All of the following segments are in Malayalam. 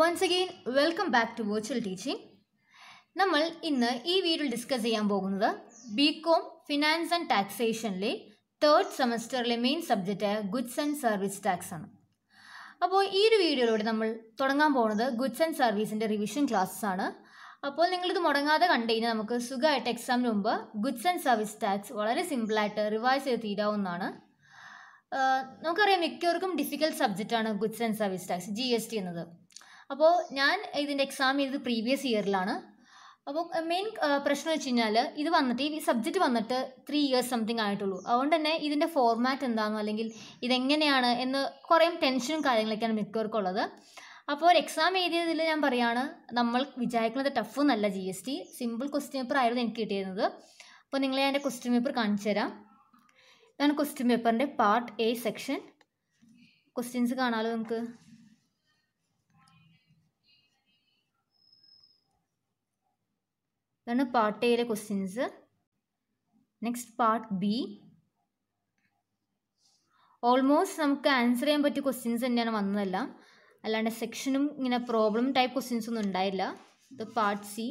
once again welcome back to virtual teaching നമ്മൾ ഇന്ന് ഈ വീഡിയോയിൽ ഡിസ്കസ് ചെയ്യാൻ പോകുന്നത് ബി കോം ഫിനാൻസ് ആൻഡ് ടാക്സേഷനിലെ തേർഡ് സെമസ്റ്ററിലെ main subject goods and service tax ആണ് അപ്പോൾ ഈ ഒരു വീഡിയോയിലൂടെ നമ്മൾ തുടങ്ങാൻ പോകുന്നത് ഗുഡ്സ് ആൻഡ് സർവീസിൻ്റെ റിവിഷൻ ക്ലാസ്സസ് ആണ് അപ്പോൾ നിങ്ങളിത് മുടങ്ങാതെ കണ്ടു കഴിഞ്ഞാൽ നമുക്ക് സുഖമായിട്ട് എക്സാമിന് മുമ്പ് ഗുഡ്സ് ആൻഡ് സർവീസ് ടാക്സ് വളരെ സിമ്പിളായിട്ട് റിവൈസ് ചെയ്ത് തീരാവുന്നതാണ് നമുക്കറിയാം മിക്കവർക്കും ഡിഫിക്കൽട്ട് സബ്ജക്റ്റാണ് goods and service tax G S T എന്നത് അപ്പോൾ ഞാൻ ഇതിൻ്റെ എക്സാം ചെയ്തത് പ്രീവിയസ് ഇയറിലാണ് അപ്പോൾ മെയിൻ പ്രശ്നം വെച്ച് കഴിഞ്ഞാൽ ഇത് വന്നിട്ട് ഈ സബ്ജക്റ്റ് വന്നിട്ട് ത്രീ ഇയേഴ്സ് സംതിങ് ആയിട്ടുള്ളൂ അതുകൊണ്ട് തന്നെ ഇതിൻ്റെ ഫോർമാറ്റ് എന്താണെന്നോ അല്ലെങ്കിൽ ഇതെങ്ങനെയാണ് എന്ന് കുറേ ടെൻഷനും കാര്യങ്ങളൊക്കെയാണ് മിക്കവർക്കുള്ളത് ഉള്ളത് അപ്പോൾ ഒരു എക്സാം എഴുതിയതിൽ ഞാൻ പറയുകയാണ് നമ്മൾ വിചാരിക്കുന്നത് ടഫ് എന്നല്ല G S T simple question paper ആയിരുന്നു എനിക്ക് കിട്ടിയിരുന്നത് അപ്പോൾ നിങ്ങളെ എൻ്റെ ക്വസ്റ്റ്യൻ പേപ്പർ കാണിച്ചു തരാം ഇതാണ് ക്വസ്റ്റ്യൻ പേപ്പറിൻ്റെ പാർട്ട് എ സെക്ഷൻ ക്വസ്റ്റ്യൻസ് കാണാമല്ലോ നമുക്ക് ഇതാണ് പാർട്ട് എയിലെ questions next part B almost നമുക്ക് ആൻസർ ചെയ്യാൻ പറ്റിയ ക്വസ്റ്റ്യൻസ് തന്നെയാണ് വന്നതല്ല അല്ലാണ്ട് സെക്ഷനും ഇങ്ങനെ പ്രോബ്ലം ടൈപ്പ് ക്വസ്റ്റ്യൻസ് ഒന്നും ഉണ്ടായില്ല ഇത് പാർട്ട് സി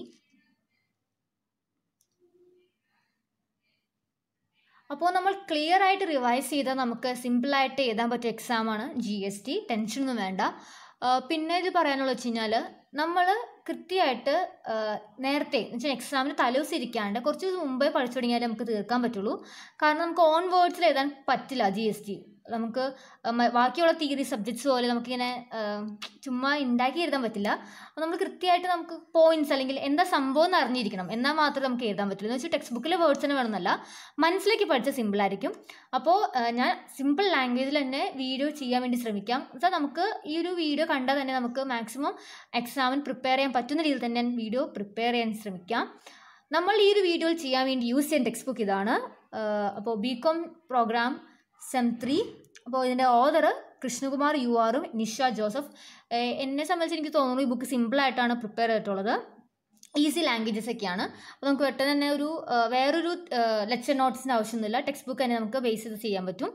അപ്പോൾ നമ്മൾ ക്ലിയർ ആയിട്ട് റിവൈസ് ചെയ്താൽ നമുക്ക് സിമ്പിളായിട്ട് എഴുതാൻ പറ്റിയ എക്സാമാണ് ജി എസ് ടി ടെൻഷനൊന്നും വേണ്ട പിന്നെ ഇത് പറയാനുള്ളത് വെച്ച് കഴിഞ്ഞാൽ നമ്മൾ കൃത്യമായിട്ട് നേരത്തെ എന്ന് വെച്ചാൽ എക്സാമിന് തലേദിവസം ഇരിക്കാണ്ട് കുറച്ച് ദിവസം മുമ്പേ പഠിച്ചു തുടങ്ങിയാലേ നമുക്ക് തീർക്കാൻ പറ്റുള്ളൂ കാരണം നമുക്ക് ഓൺ വേർഡ്സിൽ എഴുതാൻ പറ്റില്ല ജി എസ് ടി നമുക്ക് ബാക്കിയുള്ള തിയറി സബ്ജക്ട്സ് പോലെ നമുക്കിങ്ങനെ ചുമ്മാ ഉണ്ടാക്കി എഴുതാൻ പറ്റില്ല അപ്പോൾ നമ്മൾ കൃത്യമായിട്ട് നമുക്ക് പോയിന്റ്സ് അല്ലെങ്കിൽ എന്താ സംഭവം എന്ന് അറിഞ്ഞിരിക്കണം എന്നാൽ മാത്രമേ നമുക്ക് എഴുതാൻ പറ്റുള്ളൂ എന്ന് വെച്ചാൽ ടെക്സ്റ്റ് ബുക്കിലെ തന്നെ വേണമെന്നല്ല മനസ്സിലേക്ക് പഠിച്ച സിമ്പിൾ ആയിരിക്കും അപ്പോൾ ഞാൻ സിമ്പിൾ ലാംഗ്വേജിൽ തന്നെ വീഡിയോ ചെയ്യാൻ വേണ്ടി ശ്രമിക്കാം എന്നുവെച്ചാൽ നമുക്ക് ഈ ഒരു വീഡിയോ കണ്ടാൽ തന്നെ നമുക്ക് മാക്സിമം എക്സാമിന് പ്രിപ്പയർ ചെയ്യാൻ പറ്റുന്ന രീതിയിൽ തന്നെ ഞാൻ വീഡിയോ പ്രിപ്പയർ ചെയ്യാൻ ശ്രമിക്കാം നമ്മൾ ഈ ഒരു വീഡിയോയിൽ ചെയ്യാൻ വേണ്ടി യൂസ് ചെയ്യുന്ന ടെക്സ്റ്റ് ബുക്ക് ഇതാണ് അപ്പോൾ B Com program sem three അപ്പോൾ ഇതിൻ്റെ ഓതർ കൃഷ്ണകുമാർ യു ആറും നിഷ ജോസഫ് എന്നെ സംബന്ധിച്ച് എനിക്ക് തോന്നുന്നു ഈ ബുക്ക് സിമ്പിളായിട്ടാണ് പ്രിപ്പയർ ചെയ്തിട്ടുള്ളത് ഈസി ലാംഗ്വേജസ് ഒക്കെയാണ് അപ്പോൾ നമുക്ക് പെട്ടെന്ന് തന്നെ ഒരു വേറൊരു ലെക്ചർ നോട്ട്സിൻ്റെ ആവശ്യമൊന്നുമില്ല ടെക്സ്റ്റ് ബുക്ക് തന്നെ നമുക്ക് ബേസ് ചെയ്ത് ചെയ്യാൻ പറ്റും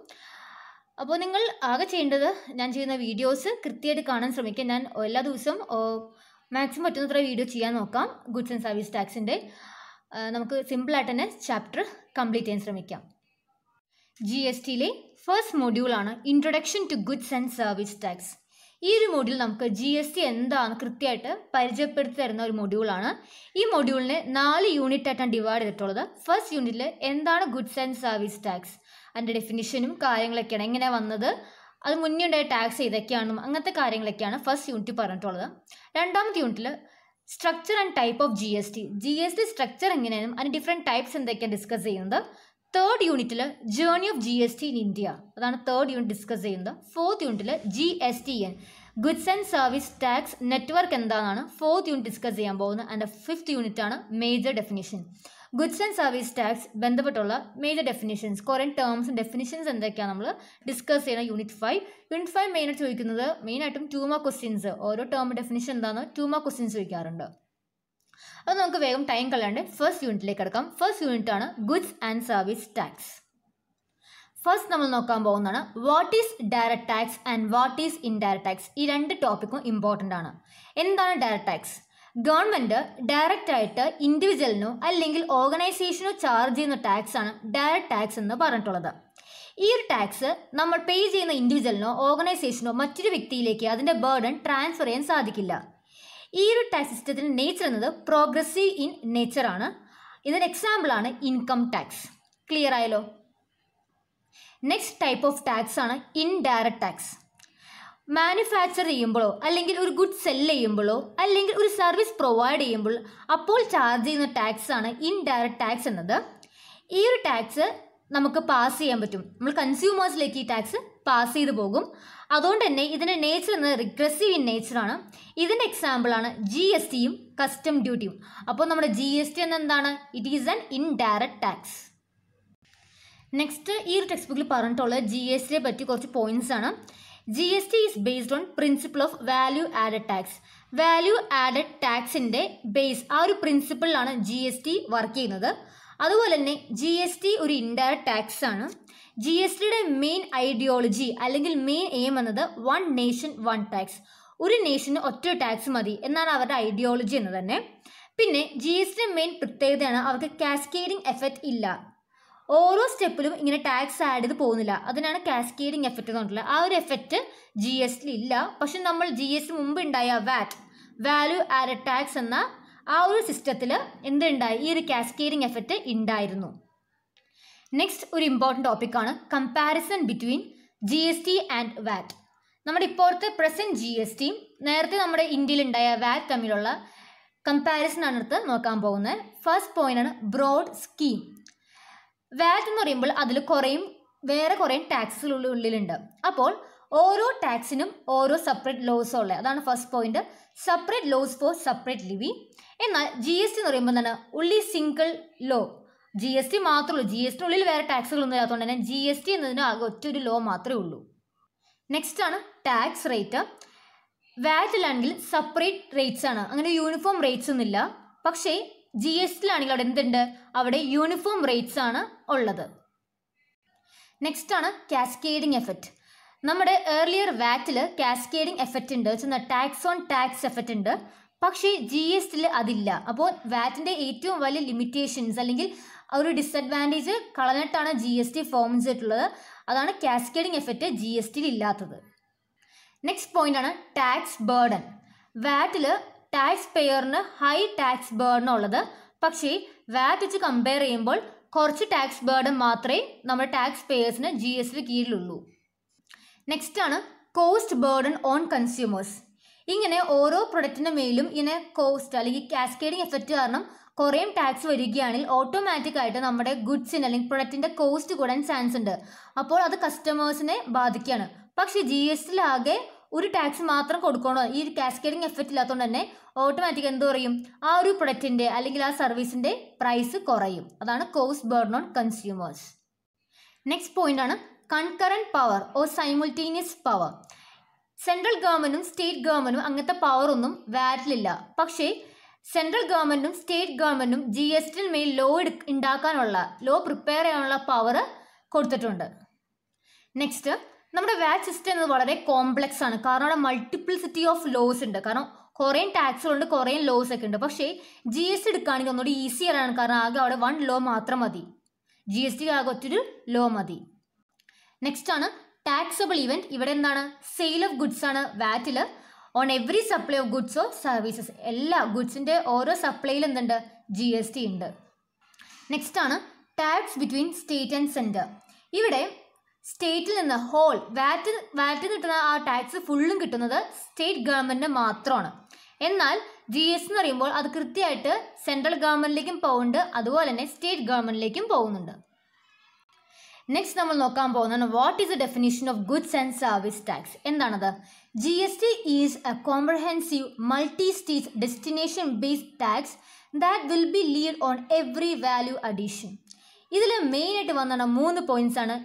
അപ്പോൾ നിങ്ങൾ ആകെ ചെയ്യേണ്ടത് ഞാൻ ചെയ്യുന്ന വീഡിയോസ് കൃത്യമായിട്ട് കാണാൻ ശ്രമിക്കുക ഞാൻ എല്ലാ ദിവസവും മാക്സിമം പറ്റുന്നത്ര വീഡിയോ ചെയ്യാൻ നോക്കാം ഗുഡ്സ് ആൻഡ് സർവീസ് ടാക്സിൻ്റെ നമുക്ക് സിമ്പിളായിട്ട് തന്നെ ചാപ്റ്റർ കംപ്ലീറ്റ് ചെയ്യാൻ ശ്രമിക്കാം ജി എസ് ടിയിലെ ഫസ്റ്റ് മൊഡ്യൂളാണ് introduction to goods and service tax ഈ ഒരു മൊഡ്യൂൾ നമുക്ക് ജി എസ് ടി എന്താണ് കൃത്യമായിട്ട് പരിചയപ്പെടുത്തി തരുന്ന ഒരു മൊഡ്യൂളാണ് ഈ മോഡ്യൂളിനെ നാല് യൂണിറ്റ് ആയിട്ടാണ് ഡിവൈഡ് ചെയ്തിട്ടുള്ളത് ഫസ്റ്റ് യൂണിറ്റിൽ എന്താണ് ഗുഡ്സ് ആൻഡ് സർവീസ് ടാക്സ് അതിൻ്റെ ഡെഫിനിഷനും കാര്യങ്ങളൊക്കെയാണ് എങ്ങനെ വന്നത് അത് മുന്നേ ഉണ്ടായ ടാക്സ് ഏതൊക്കെയാണെന്നും അങ്ങനത്തെ കാര്യങ്ങളൊക്കെയാണ് ഫസ്റ്റ് യൂണിറ്റ് പറഞ്ഞിട്ടുള്ളത് രണ്ടാമത്തെ യൂണിറ്റിൽ structure and type of G S T G S T structure എങ്ങനെയാണ് അതിന് ഡിഫറെൻറ്റ് ടൈപ്സ് എന്തൊക്കെയാണ് ഡിസ്കസ് ചെയ്യുന്നത് തേർഡ് യൂണിറ്റിൽ journey of G S T in India അതാണ് തേർഡ് യൂണിറ്റ് ഡിസ്കസ് ചെയ്യുന്നത് ഫോർത്ത് യൂണിറ്റിൽ G S T N goods and service tax network എന്താണെന്നാണ് ഫോർത്ത് യൂണിറ്റ് ഡിസ്കസ് ചെയ്യാൻ പോകുന്നത് ആൻഡ് ഫിഫ്ത്ത് യൂണിറ്റ് ആണ് major definition goods and service tax ബന്ധപ്പെട്ടുള്ള മേജർ ഡെഫിനിഷൻസ് കുറേ ടേംസും ഡെഫിനിഷൻസ് എന്തൊക്കെയാണ് നമ്മൾ ഡിസ്കസ് ചെയ്യുന്ന യൂണിറ്റ് ഫൈവ് യൂണിറ്റ് ഫൈവ് മെയിനായിട്ട് ചോദിക്കുന്നത് മെയിനായിട്ടും ട്യൂമ ക്വസ്റ്റ്യൻസ് ഓരോ ടേം ഡെഫിനിഷൻ എന്താണെന്ന് ട്യൂമ ക്വസ്റ്റ്യൻസ് ചോദിക്കാറുണ്ട് അത് നമുക്ക് വേഗം ടൈം കളയാണ്ട് ഫസ്റ്റ് യൂണിറ്റിലേക്ക് കിടക്കാം ഫസ്റ്റ് യൂണിറ്റ് ആണ് goods and service tax first നമ്മൾ നോക്കാൻ പോകുന്നതാണ് what is direct tax and what is indirect tax ഈ രണ്ട് ടോപ്പിക്കും ഇമ്പോർട്ടൻ്റ് ആണ് എന്താണ് ഡയറക്റ്റ് ടാക്സ് ഗവൺമെൻറ് ആയിട്ട് ഇൻഡിവിജ്വലിനോ അല്ലെങ്കിൽ ഓർഗനൈസേഷനോ ചാർജ് ചെയ്യുന്ന ടാക്സ് ആണ് ഡയറക്റ്റ് ടാക്സ് എന്ന് പറഞ്ഞിട്ടുള്ളത് ഈ ഒരു ടാക്സ് നമ്മൾ പേ ചെയ്യുന്ന ഇൻഡിവിജ്വലിനോ ഓർഗനൈസേഷനോ മറ്റൊരു വ്യക്തിയിലേക്ക് അതിൻ്റെ ബേർഡൻ ട്രാൻസ്ഫർ ചെയ്യാൻ സാധിക്കില്ല ഈ ഒരു ടാക്സ് സിസ്റ്റത്തിന് നേച്ചർ എന്നത് പ്രോഗ്രസീവ് ഇൻ നേച്ചർ ആണ് ഇതിന് എക്സാമ്പിളാണ് ഇൻകം ടാക്സ് ക്ലിയർ ആയല്ലോ നെക്സ്റ്റ് ടൈപ്പ് ഓഫ് ടാക്സ് ആണ് ഇൻഡയറക്റ്റ് ടാക്സ് മാനുഫാക്ചർ ചെയ്യുമ്പോഴോ അല്ലെങ്കിൽ ഒരു ഗുഡ് സെൽ ചെയ്യുമ്പോഴോ അല്ലെങ്കിൽ ഒരു സർവീസ് പ്രൊവൈഡ് ചെയ്യുമ്പോൾ അപ്പോൾ ചാർജ് ചെയ്യുന്ന ടാക്സ് ആണ് ഇൻഡയറക്റ്റ് ടാക്സ് എന്നത് ഈ ഒരു ടാക്സ് നമുക്ക് പാസ് ചെയ്യാൻ പറ്റും നമ്മൾ കൺസ്യൂമേഴ്സിലേക്ക് ഈ ടാക്സ് പാസ് ചെയ്തു പോകും അതുകൊണ്ട് തന്നെ ഇതിൻ്റെ നേച്ചർ എന്നത് റിഗ്രസീവ് ഇൻ നേച്ചറാണ് ഇതിൻ്റെ എക്സാമ്പിളാണ് ജി എസ് ടിയും കസ്റ്റം ഡ്യൂട്ടിയും അപ്പോൾ നമ്മുടെ ജി എസ് ടി എന്നെന്താണ് it is an indirect tax next ഈ ഒരു ടെക്സ്റ്റ് ബുക്കിൽ പറഞ്ഞിട്ടുള്ള ജി എസ് ടിയെ പറ്റി കുറച്ച് പോയിന്റ്സ് ആണ് G S T is based on principle of value added tax value added ടാക്സിൻ്റെ ബേസ് ആ ഒരു പ്രിൻസിപ്പിളിലാണ് ജി എസ് ടി വർക്ക് ചെയ്യുന്നത് അതുപോലെ തന്നെ ജി എസ് ടി ഒരു ഇൻഡയറക്റ്റ് ടാക്സ് ആണ് ജി എസ് ടിയുടെ മെയിൻ ഐഡിയോളജി അല്ലെങ്കിൽ മെയിൻ എയിം എന്നത് വൺ നേഷൻ വൺ ടാക്സ് ഒരു നേഷന് ഒറ്റ ടാക്സ് മതി എന്നാണ് അവരുടെ ഐഡിയോളജി എന്ന് തന്നെ പിന്നെ ജി എസ് ടിയുടെ മെയിൻ പ്രത്യേകതയാണ് അവർക്ക് കാസ്കേഡിംഗ് എഫക്റ്റ് ഇല്ല ഓരോ സ്റ്റെപ്പിലും ഇങ്ങനെ ടാക്സ് ആഡ് ചെയ്ത് പോകുന്നില്ല അതിനാണ് കാസ്കേഡിംഗ് എഫക്റ്റ് എന്ന് പറഞ്ഞിട്ടുള്ളത് ആ ഒരു എഫക്റ്റ് ജി എസ് ടി ഇല്ല പക്ഷെ നമ്മൾ ജി എസ് മുമ്പ് ഉണ്ടായ വാറ്റ് വാല്യൂ ആഡ് ടാക്സ് എന്ന ആ ഒരു സിസ്റ്റത്തിൽ എന്തുണ്ടായി ഈ ഒരു കാസ്കേഡിംഗ് എഫക്റ്റ് ഉണ്ടായിരുന്നു നെക്സ്റ്റ് ഒരു ഇമ്പോർട്ടൻ്റ് ടോപ്പിക്കാണ് comparison between G S T and VAT നമ്മുടെ ഇപ്പോഴത്തെ പ്രസൻറ്റ് ജി എസ് ടി നേരത്തെ നമ്മുടെ ഇന്ത്യയിലുണ്ടായ വാറ്റ് തമ്മിലുള്ള കമ്പാരിസൺ ആണ് അടുത്ത് നോക്കാൻ പോകുന്നത് ഫസ്റ്റ് പോയിന്റ് ആണ് ബ്രോഡ് സ്കീം വാറ്റ് എന്ന് പറയുമ്പോൾ അതിൽ കുറേയും വേറെ കുറേ ടാക്സുകളുടെ ഉള്ളിലുണ്ട് അപ്പോൾ ഓരോ ടാക്സിനും ഓരോ സെപ്പറേറ്റ് ലോസ് ഉള്ളത് അതാണ് first point separate laws for separate levy എന്നാൽ ജി എസ് ടി എന്ന് പറയുമ്പോൾ എന്താണ് ഉള്ളി single law G S T മാത്രമേ ഉള്ളൂ ജി എസ് ഉള്ളിൽ വേറെ ടാക്സുകളൊന്നും ഇല്ലാത്തതുകൊണ്ട് തന്നെ ജി എസ് ടി എന്നതിന് ആകെ ഒറ്റ ഒരു ലോ മാത്രമേ ഉള്ളൂ നെക്സ്റ്റ് ആണ് ടാക്സ് റേറ്റ് ആണെങ്കിൽ സെപ്പറേറ്റ് റേറ്റ്സ് ആണ് അങ്ങനെ യൂണിഫോം റേറ്റ്സ് ഒന്നുമില്ല പക്ഷേ ജി എസ് ആണെങ്കിൽ അവിടെ എന്തുണ്ട് അവിടെ യൂണിഫോം റേറ്റ്സ് ആണ് ഉള്ളത് നെക്സ്റ്റ് ആണ് കാസ്കേഡിംഗ് എഫക്റ്റ് നമ്മുടെ ഏർലിയർ വാറ്റിൽ കാസ്കേഡിംഗ് എഫക്റ്റ് ഉണ്ട് ചെന്ന ടാക്സ് ഓൺ ടാക്സ് എഫക്റ്റ് ഉണ്ട് പക്ഷേ ജി എസ് ടിയിൽ അതില്ല അപ്പോൾ വാറ്റിൻ്റെ ഏറ്റവും വലിയ ലിമിറ്റേഷൻസ് അല്ലെങ്കിൽ ആ ഒരു ഡിസഡ്വാൻറ്റേജ് കളഞ്ഞിട്ടാണ് ജി എസ് ടി ഫോം ചെയ്തിട്ടുള്ളത് അതാണ് കാസ്കേഡിങ് എഫക്റ്റ് ജി എസ് ടിയിൽ ഇല്ലാത്തത് നെക്സ്റ്റ് പോയിന്റ് ആണ് ടാക്സ് ബേർഡൻ വാറ്റിൽ ടാക്സ് പേയറിന് ഹൈ ടാക്സ് ബേർഡൻ ഉള്ളത് പക്ഷേ വാറ്റ് വെച്ച് കമ്പയർ ചെയ്യുമ്പോൾ കുറച്ച് ടാക്സ് ബേർഡൻ മാത്രമേ നമ്മുടെ ടാക്സ് പേയേഴ്സിന് ജി എസ് ടി കീഴിലുള്ളൂ നെക്സ്റ്റ് ആണ് കോസ്റ്റ് ബേർഡൻ ഓൺ കൺസ്യൂമേഴ്സ് ഇങ്ങനെ ഓരോ പ്രൊഡക്റ്റിൻ്റെ മേലും ഇങ്ങനെ കോസ്റ്റ് അല്ലെങ്കിൽ കാസ്കേഡിങ് എഫക്റ്റ് കാരണം കുറേയും ടാക്സ് വരികയാണെങ്കിൽ ആയിട്ട് നമ്മുടെ ഗുഡ്സിന് അല്ലെങ്കിൽ പ്രൊഡക്റ്റിൻ്റെ കോസ്റ്റ് കൂടാൻ ചാൻസ് ഉണ്ട് അപ്പോൾ അത് കസ്റ്റമേഴ്സിനെ ബാധിക്കുകയാണ് പക്ഷേ ജി എസ് ടിയിലാകെ ഒരു ടാക്സ് മാത്രം കൊടുക്കണോ ഈ കാസ്കേഡിങ് എഫക്റ്റ് ഇല്ലാത്തതുകൊണ്ട് തന്നെ ഓട്ടോമാറ്റിക് എന്ത് പറയും ആ ഒരു പ്രൊഡക്റ്റിൻ്റെ അല്ലെങ്കിൽ ആ സർവീസിൻ്റെ പ്രൈസ് കുറയും അതാണ് cost burn on consumers next point ആണ് concurrent power or simultaneous power central ഗവൺമെൻറ്റും സ്റ്റേറ്റ് ഗവൺമെൻറ്റും അങ്ങനത്തെ പവറൊന്നും വാറ്റിലില്ല പക്ഷേ സെൻട്രൽ ഗവൺമെന്റും സ്റ്റേറ്റ് ഗവൺമെന്റും ജി എസ് ടി മേൽ ലോ ഉണ്ടാക്കാനുള്ള ലോ പ്രിപ്പയർ ചെയ്യാനുള്ള പവർ കൊടുത്തിട്ടുണ്ട് നെക്സ്റ്റ് നമ്മുടെ വാറ്റ് സിസ്റ്റം എന്നത് വളരെ കോംപ്ലക്സ് ആണ് കാരണം അവിടെ മൾട്ടിപ്ലിസിറ്റി ഓഫ് ലോസ് ഉണ്ട് കാരണം കുറേ ടാക്സുകളുണ്ട് കുറേ ലോസ് ഒക്കെ ഉണ്ട് പക്ഷേ ജി എസ് ടി എടുക്കുകയാണെങ്കിൽ ഒന്നുകൂടി ഈസിയറാണ് കാരണം ആകെ അവിടെ വൺ ലോ മാത്രം മതി ജി എസ് ടി ആകെ ഒറ്റൊരു ലോ മതി നെക്സ്റ്റ് ആണ് ടാക്സബിൾ ഇവൻറ്റ് ഇവിടെ എന്താണ് സെയിൽ ഓഫ് ഗുഡ്സ് ആണ് വാറ്റിൽ on every supply of goods of services എല്ലാ ഗുഡ്സിൻ്റെ ഓരോ സപ്ലൈയിൽ എന്തുണ്ട് ജി എസ് ടി ഉണ്ട് നെക്സ്റ്റ് ആണ് tax between state and centre ഇവിടെ സ്റ്റേറ്റിൽ നിന്ന് ഹോൾ വാറ്റ് വാറ്റിൽ കിട്ടുന്ന ആ ടാക്സ് ഫുള്ളും കിട്ടുന്നത് സ്റ്റേറ്റ് ഗവൺമെൻറ്റിന് മാത്രമാണ് എന്നാൽ ജി എസ് എന്ന് പറയുമ്പോൾ അത് കൃത്യമായിട്ട് സെൻട്രൽ ഗവൺമെൻറ്റിലേക്കും പോകുന്നുണ്ട് അതുപോലെ തന്നെ സ്റ്റേറ്റ് ഗവൺമെൻറ്റിലേക്കും പോകുന്നുണ്ട് നെക്സ്റ്റ് നമ്മൾ നോക്കാൻ പോകുന്നതാണ് what is the definition of goods and service tax എന്താണത് G S T is a comprehensive multi state destination based tax that will be levied on every value addition ഇതിൽ മെയിൻ ആയിട്ട് വന്ന മൂന്ന് പോയിന്റ്സ് ആണ്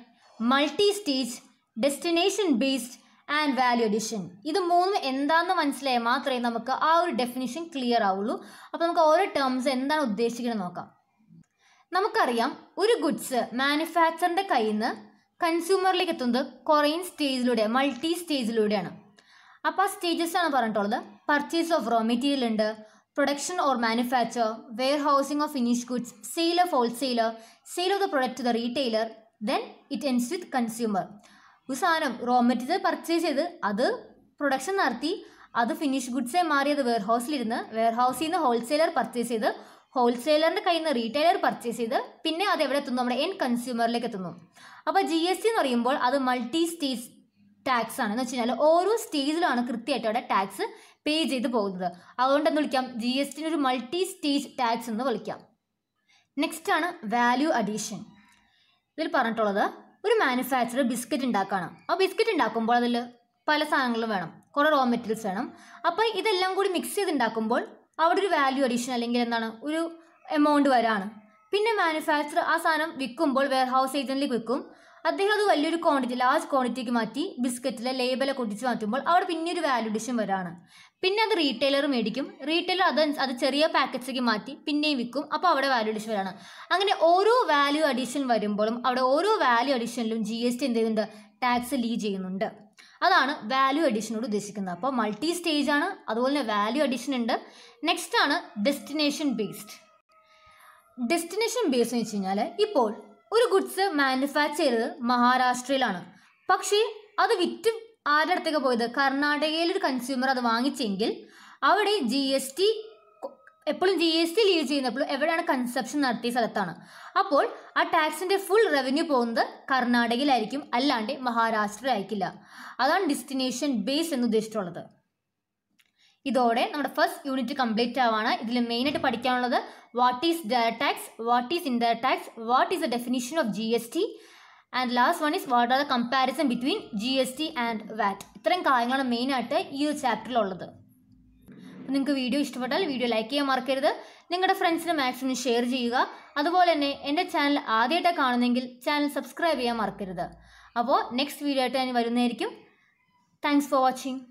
multi state destination based and value addition ഇത് മൂന്നും എന്താണെന്ന് മനസ്സിലായാൽ മാത്രമേ നമുക്ക് ആ ഒരു ഡെഫിനേഷൻ ക്ലിയർ ആവുള്ളൂ അപ്പോൾ നമുക്ക് ഓരോ ടേംസ് എന്താണ് ഉദ്ദേശിക്കുന്നത് നോക്കാം നമുക്കറിയാം ഒരു ഗുഡ്സ് മാനുഫാക്ചറിൻ്റെ കയ്യിൽ നിന്ന് കൺസ്യൂമറിലേക്ക് എത്തുന്നത് കുറേ സ്റ്റേജിലൂടെ മൾട്ടി സ്റ്റേജിലൂടെയാണ് അപ്പോൾ ആ സ്റ്റേജസ് ആണ് പറഞ്ഞിട്ടുള്ളത് പർച്ചേസ് ഓഫ് റോ മെറ്റീരിയൽ ഉണ്ട് production or manufacture warehousing of finish goods sale of wholesaler sale of the product to the retailer then it ends with consumer ഒരു സാധനം റോ മെറ്റീരിയൽ പർച്ചേസ് ചെയ്ത് അത് പ്രൊഡക്ഷൻ നടത്തി അത് ഫിനിഷ് ഗുഡ്സേ മാറിയത് വെയർ ഹൗസിലിരുന്ന് വെയർ ഹൗസിൽ നിന്ന് ഹോൾസെയിലർ പർച്ചേസ് ചെയ്ത് ഹോൾസെയിലറിൻ്റെ കയ്യിൽ നിന്ന് റീറ്റെയിലർ പർച്ചേസ് ചെയ്ത് പിന്നെ അത് എവിടെ എത്തുന്നു നമ്മുടെ എൻ കൺസ്യൂമറിലേക്ക് എത്തുന്നു അപ്പോൾ ജി എസ് ടി എന്ന് പറയുമ്പോൾ അത് മൾട്ടി സ്റ്റേറ്റ് ടാക്സ് ആണ് എന്ന് വെച്ച് കഴിഞ്ഞാൽ ഓരോ സ്റ്റേജിലാണ് കൃത്യമായിട്ട് അവിടെ ടാക്സ് പേ ചെയ്ത് പോകുന്നത് അതുകൊണ്ട് എന്ന് വിളിക്കാം ജി എസ് ടി ഒരു മൾട്ടി സ്റ്റേജ് ടാക്സ് എന്ന് വിളിക്കാം നെക്സ്റ്റ് ആണ് വാല്യൂ അഡീഷൻ ഇതിൽ പറഞ്ഞിട്ടുള്ളത് ഒരു മാനുഫാക്ചർ ബിസ്ക്കറ്റ് ഉണ്ടാക്കുകയാണ് ആ ബിസ്ക്കറ്റ് ഉണ്ടാക്കുമ്പോൾ അതിൽ പല സാധനങ്ങളും വേണം കുറേ റോ മെറ്റീരിയൽസ് വേണം അപ്പോൾ ഇതെല്ലാം കൂടി മിക്സ് ചെയ്ത് ഉണ്ടാക്കുമ്പോൾ അവിടെ ഒരു വാല്യൂ അഡീഷൻ അല്ലെങ്കിൽ എന്താണ് ഒരു എമൗണ്ട് വരാണ് പിന്നെ മാനുഫാക്ചർ ആ സാധനം വിൽക്കുമ്പോൾ വെയർ ഹൗസ് ഏജൻറ്റിലേക്ക് വിൽക്കും അദ്ദേഹം അത് വലിയൊരു ക്വാണ്ടിറ്റി ലാർജ് ക്വാണ്ടിറ്റിക്ക് മാറ്റി ബിസ്ക്കറ്റിലെ ലേബലൊക്കെ ഒട്ടിച്ച് മാറ്റുമ്പോൾ അവിടെ പിന്നെ ഒരു വാല്യൂഡിഷൻ വരാണ് പിന്നെ അത് റീറ്റെയിലർ മേടിക്കും റീറ്റെയിലർ അത് അത് ചെറിയ പാക്കറ്റ്സൊക്കെ മാറ്റി പിന്നെയും വിൽക്കും അപ്പോൾ അവിടെ വാല്യൂ അഡീഷൻ വരാണ് അങ്ങനെ ഓരോ വാല്യൂ അഡീഷൻ വരുമ്പോഴും അവിടെ ഓരോ വാല്യൂ അഡീഷനിലും ജി എസ് ടി എന്ത് ചെയ്യുന്നുണ്ട് ടാക്സ് ലീ ചെയ്യുന്നുണ്ട് അതാണ് വാല്യൂ അഡീഷനോട് ഉദ്ദേശിക്കുന്നത് അപ്പോൾ മൾട്ടി സ്റ്റേജ് ആണ് അതുപോലെ തന്നെ വാല്യൂ അഡീഷൻ ഉണ്ട് നെക്സ്റ്റ് ആണ് ഡെസ്റ്റിനേഷൻ ബേസ്ഡ് ഡെസ്റ്റിനേഷൻ ബേസ് എന്ന് വെച്ച് കഴിഞ്ഞാൽ ഇപ്പോൾ ഒരു ഗുഡ്സ് മാനുഫാക്ചർ ചെയ്തത് മഹാരാഷ്ട്രയിലാണ് പക്ഷേ അത് വിറ്റ് ആരുടെ അടുത്തേക്ക് പോയത് കർണാടകയിൽ ഒരു കൺസ്യൂമർ അത് വാങ്ങിച്ചെങ്കിൽ അവിടെ ജി എസ് ടി എപ്പോഴും ജി എസ് ടി ലീവ് ചെയ്യുന്നപ്പോൾ എവിടെയാണ് കൺസപ്ഷൻ നടത്തിയ സ്ഥലത്താണ് അപ്പോൾ ആ ടാക്സിന്റെ ഫുൾ റവന്യൂ പോകുന്നത് കർണാടകയിലായിരിക്കും അല്ലാണ്ട് മഹാരാഷ്ട്രയിലായിരിക്കില്ല അതാണ് ഡെസ്റ്റിനേഷൻ ബേസ് എന്ന് ഉദ്ദേശിച്ചിട്ടുള്ളത് ഇതോടെ നമ്മുടെ ഫസ്റ്റ് യൂണിറ്റ് കംപ്ലീറ്റ് ആവാണ് ഇതിൽ മെയിനായിട്ട് പഠിക്കാനുള്ളത് what is direct tax what is indirect tax what is the definition of G S T and last one is what are the comparison between G S T and VAT ഇത്രയും കാര്യങ്ങളാണ് മെയിനായിട്ട് ഈ ഒരു ചാപ്റ്ററിലുള്ളത് നിങ്ങൾക്ക് വീഡിയോ ഇഷ്ടപ്പെട്ടാൽ വീഡിയോ ലൈക്ക് ചെയ്യാൻ മറക്കരുത് നിങ്ങളുടെ ഫ്രണ്ട്സിന് മാക്സിമം ഷെയർ ചെയ്യുക അതുപോലെ തന്നെ എൻ്റെ ചാനൽ ആദ്യമായിട്ടാണ് കാണുന്നെങ്കിൽ ചാനൽ സബ്സ്ക്രൈബ് ചെയ്യാൻ മറക്കരുത് അപ്പോൾ നെക്സ്റ്റ് വീഡിയോ ആയിട്ട് ഞാൻ വരുന്നതായിരിക്കും താങ്ക്സ് ഫോർ വാച്ചിങ്